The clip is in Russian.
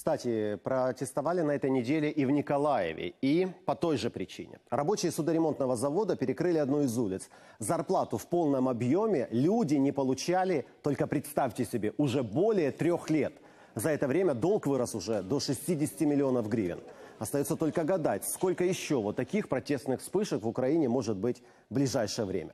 Кстати, протестовали на этой неделе и в Николаеве, и по той же причине. Рабочие судоремонтного завода перекрыли одну из улиц. Зарплату в полном объеме люди не получали, только представьте себе, уже более трех лет. За это время долг вырос уже до 60 миллионов гривен. Остается только гадать, сколько еще вот таких протестных вспышек в Украине может быть в ближайшее время.